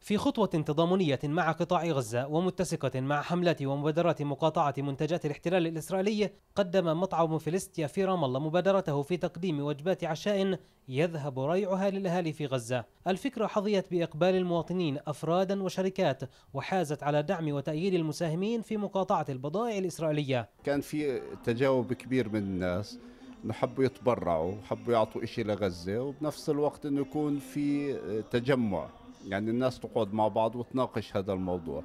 في خطوة تضامنية مع قطاع غزة ومتسقة مع حملات ومبادرات مقاطعة منتجات الاحتلال الإسرائيلي قدم مطعم فيلستيا في رام الله مبادرته في تقديم وجبات عشاء يذهب ريعها للأهالي في غزة الفكرة حظيت بإقبال المواطنين أفرادا وشركات وحازت على دعم وتأييد المساهمين في مقاطعة البضائع الإسرائيلية كان في تجاوب كبير من الناس حبوا يتبرعوا حبوا يعطوا إشي لغزة وبنفس الوقت أنه يكون في تجمع يعني الناس تقعد مع بعض وتناقش هذا الموضوع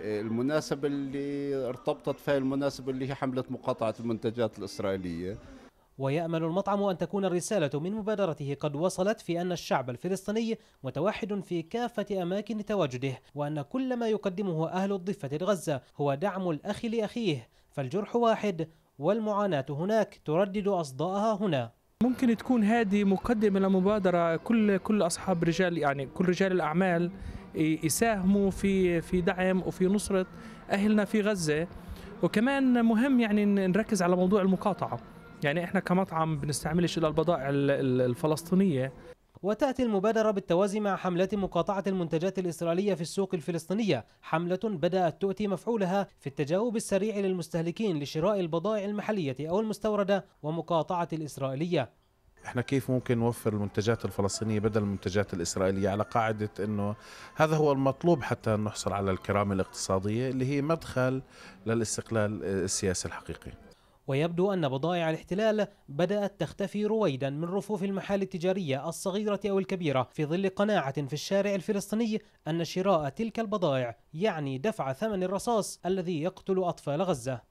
إيه، المناسبة اللي ارتبطت فيها المناسبة اللي هي حملة مقاطعة المنتجات الإسرائيلية ويأمل المطعم أن تكون الرسالة من مبادرته قد وصلت في أن الشعب الفلسطيني متوحد في كافة أماكن تواجده وأن كل ما يقدمه أهل الضفة الغزة هو دعم الأخ لأخيه فالجرح واحد والمعاناة هناك تردد أصداءها هنا ممكن تكون هذه مقدمة لمبادرة كل كل أصحاب رجال يعني كل رجال الأعمال يساهموا في في دعم وفي نصرة أهلنا في غزة وكمان مهم يعني نركز على موضوع المقاطعة يعني احنا كمطعم بنستعملش البضائع الفلسطينية وتأتي المبادرة بالتوازي مع حملة مقاطعة المنتجات الإسرائيلية في السوق الفلسطينية حملة بدأت تؤتي مفعولها في التجاوب السريع للمستهلكين لشراء البضائع المحلية أو المستوردة ومقاطعة الإسرائيلية احنا كيف ممكن نوفر المنتجات الفلسطينيه بدل المنتجات الاسرائيليه على قاعده انه هذا هو المطلوب حتى نحصل على الكرامه الاقتصاديه اللي هي مدخل للاستقلال السياسي الحقيقي ويبدو أن بضائع الاحتلال بدأت تختفي رويدا من رفوف المحال التجارية الصغيرة أو الكبيرة في ظل قناعة في الشارع الفلسطيني أن شراء تلك البضائع يعني دفع ثمن الرصاص الذي يقتل أطفال غزة